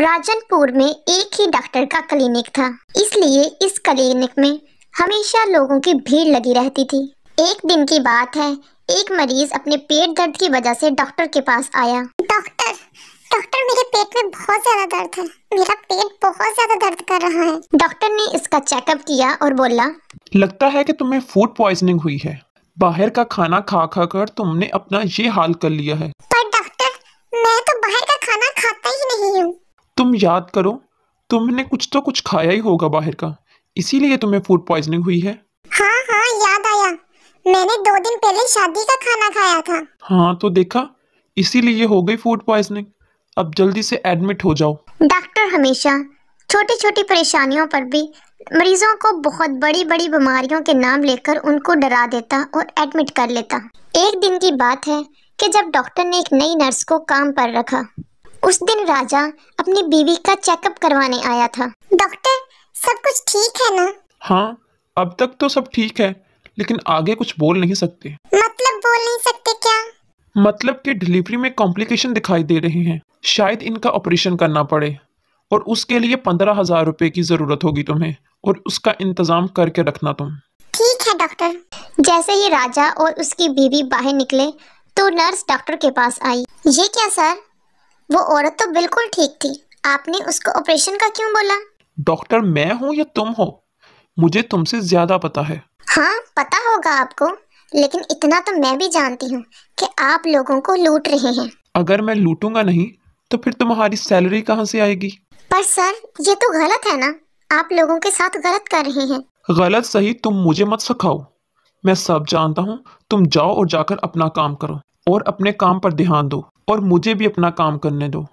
राजनपुर में एक ही डॉक्टर का क्लिनिक था इसलिए इस क्लिनिक में हमेशा लोगों की भीड़ लगी रहती थी एक दिन की बात है एक मरीज अपने पेट दर्द की वजह से डॉक्टर के पास आया डॉक्टर डॉक्टर मेरे पेट में बहुत ज्यादा दर्द है मेरा पेट बहुत ज्यादा दर्द कर रहा है डॉक्टर ने इसका चेकअप किया और बोला लगता है कि तुम्हें फूड पॉइजनिंग हुई है बाहर का खाना खा खा कर तुमने अपना ये हाल कर लिया है पर डॉक्टर मैं तो बाहर तुम याद करो तुमने कुछ तो कुछ खाया ही होगा बाहर का इसीलिए तुम्हें फूड पॉइजनिंग हुई है हाँ हाँ याद आया मैंने दो दिन पहले शादी का खाना खाया था हाँ तो देखा इसीलिए हो गई फूड पॉइजनिंग अब जल्दी से एडमिट हो जाओ डॉक्टर हमेशा छोटी छोटी परेशानियों पर भी मरीजों को बहुत बड़ी बड़ी बीमारियों के नाम लेकर उनको डरा देता और एडमिट कर लेता एक दिन की बात है कि जब डॉक्टर ने एक नई नर्स को काम पर रखा उस दिन राजा अपनी बीवी का चेकअप करवाने आया था डॉक्टर सब कुछ ठीक है ना हाँ अब तक तो सब ठीक है लेकिन आगे कुछ बोल नहीं सकते मतलब बोल नहीं सकते क्या मतलब कि डिलीवरी में कॉम्प्लिकेशन दिखाई दे रहे हैं शायद इनका ऑपरेशन करना पड़े और उसके लिए पंद्रह हजार रूपए की जरूरत होगी तुम्हें और उसका इंतजाम करके रखना तुम ठीक है डॉक्टर जैसे ही राजा और उसकी बीवी बाहर निकले तो नर्स डॉक्टर के पास आई ये क्या सर वो औरत तो बिल्कुल ठीक थी आपने उसको ऑपरेशन का क्यों बोला डॉक्टर मैं हूँ या तुम हो मुझे तुमसे ज्यादा पता है हाँ पता होगा आपको लेकिन इतना तो मैं भी जानती हूँ कि आप लोगों को लूट रहे हैं अगर मैं लूटूंगा नहीं तो फिर तुम्हारी सैलरी कहाँ से आएगी पर सर ये तो गलत है ना आप लोगों के साथ गलत कर रहे हैं गलत सही तुम मुझे मत सिखाओ मैं सब जानता हूँ तुम जाओ और जाकर अपना काम करो और अपने काम पर ध्यान दो और मुझे भी अपना काम करने दो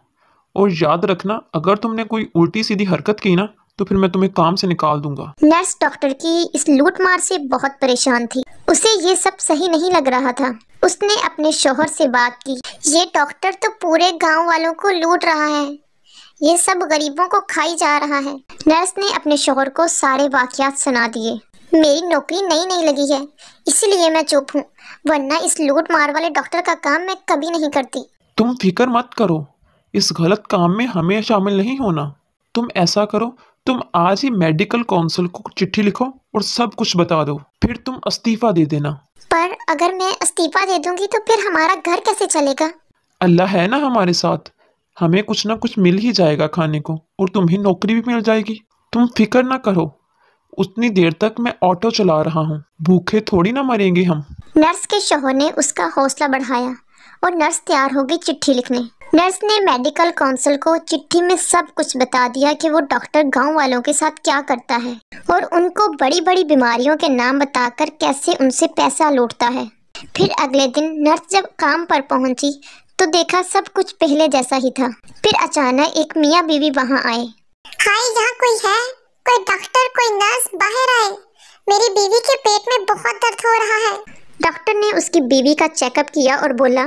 और याद रखना अगर तुमने कोई उल्टी सीधी हरकत की ना तो फिर मैं तुम्हें काम से निकाल दूंगा नर्स डॉक्टर की इस लूटमार से बहुत परेशान थी उसे ये सब सही नहीं लग रहा था उसने अपने शोहर से बात की ये डॉक्टर तो पूरे गांव वालों को लूट रहा है ये सब गरीबों को खाई जा रहा है नर्स ने अपने शोहर को सारे वाकयात सुना दिए मेरी नौकरी नई नई लगी है इसीलिए मैं चुप हूँ वरना इस लूट मार वाले डॉक्टर का काम मैं कभी नहीं करती तुम फिक्र मत करो इस गलत काम में हमें शामिल नहीं होना तुम ऐसा करो तुम आज ही मेडिकल काउंसिल को चिट्ठी लिखो और सब कुछ बता दो फिर तुम इस्तीफा दे देना पर अगर मैं इस्तीफा दे दूंगी तो फिर हमारा घर कैसे चलेगा अल्लाह है ना हमारे साथ हमें कुछ ना कुछ मिल ही जाएगा खाने को और तुम्हें नौकरी भी मिल जाएगी तुम फिक्र ना करो उतनी देर तक मैं ऑटो चला रहा हूँ भूखे थोड़ी ना मरेंगे हम नर्स के शोहर ने उसका हौसला बढ़ाया और नर्स तैयार हो गई चिट्ठी लिखने नर्स ने मेडिकल काउंसिल को चिट्ठी में सब कुछ बता दिया कि वो डॉक्टर गांव वालों के साथ क्या करता है और उनको बड़ी बड़ी बीमारियों के नाम बताकर कैसे उनसे पैसा लूटता है फिर अगले दिन नर्स जब काम पर पहुंची तो देखा सब कुछ पहले जैसा ही था फिर अचानक एक मियाँ बीवी वहाँ आए हाय यहाँ कोई है कोई डॉक्टर कोई नर्स बाहर आए मेरी बीवी के पेट में बहुत दर्द हो रहा है डॉक्टर ने उसकी बीवी का चेकअप किया और बोला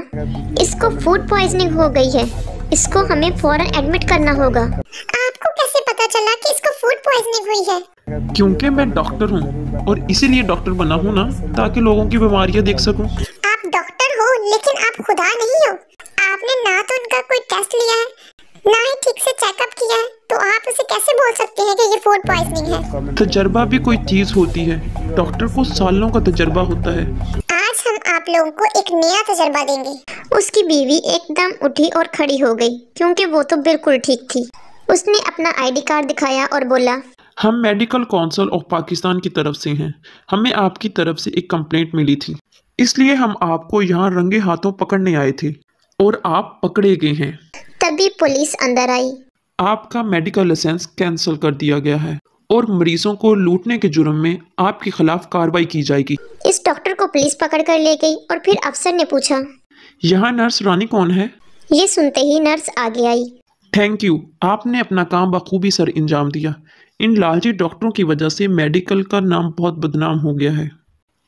इसको फूड पॉइजनिंग हो गई है इसको हमें फौरन एडमिट करना होगा आपको कैसे पता चला कि इसको फूड पॉइजनिंग हुई है क्योंकि मैं डॉक्टर हूँ और इसीलिए डॉक्टर बना हूँ ना ताकि लोगों की बीमारियाँ देख सकूँ आप डॉक्टर हो लेकिन आप खुदा नहीं हो आपने ना तो उनका कोई टेस्ट लिया है ना ही ठीक से चेकअप किया है तो आप उसे कैसे बोल सकते हैं कि ये फूड पॉइजनिंग है तजर्बा भी कोई चीज़ होती है डॉक्टर को सालों का तजर्बा होता है लोगों को एक नया तजर्बा देंगे उसकी बीवी एकदम उठी और खड़ी हो गई क्योंकि वो तो बिल्कुल ठीक थी उसने अपना आईडी कार्ड दिखाया और बोला हम मेडिकल काउंसिल ऑफ पाकिस्तान की तरफ से हैं हमें आपकी तरफ से एक कंप्लेंट मिली थी इसलिए हम आपको यहाँ रंगे हाथों पकड़ने आए थे और आप पकड़े गए हैं तभी पुलिस अंदर आई आपका मेडिकल लाइसेंस कैंसिल कर दिया गया है और मरीजों को लूटने के जुर्म में आपके खिलाफ कार्रवाई की जाएगी इस डॉक्टर को पुलिस पकड़ कर ले गई और फिर अफसर ने पूछा यहाँ नर्स रानी कौन है ये सुनते ही नर्स आगे आई थैंक यू आपने अपना काम बखूबी सर अंजाम दिया इन लालची डॉक्टरों की वजह से मेडिकल का नाम बहुत बदनाम हो गया है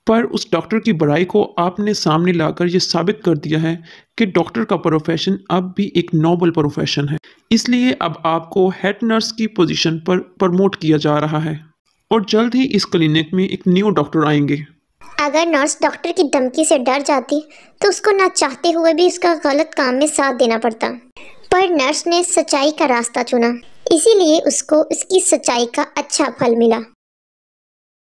पर उस डॉक्टर की बड़ाई को आपने सामने लाकर ये साबित कर दिया है कि डॉक्टर का प्रोफेशन अब भी एक नोबल प्रोफेशन है इसलिए अब आपको हेड नर्स की पोजीशन पर प्रमोट किया जा रहा है और जल्द ही इस क्लिनिक में एक न्यू डॉक्टर आएंगे अगर नर्स डॉक्टर की धमकी से डर जाती तो उसको ना चाहते हुए भी उसका गलत काम में साथ देना पड़ता पर नर्स ने सच्चाई का रास्ता चुना इसीलिए उसको इसकी सच्चाई का अच्छा फल मिला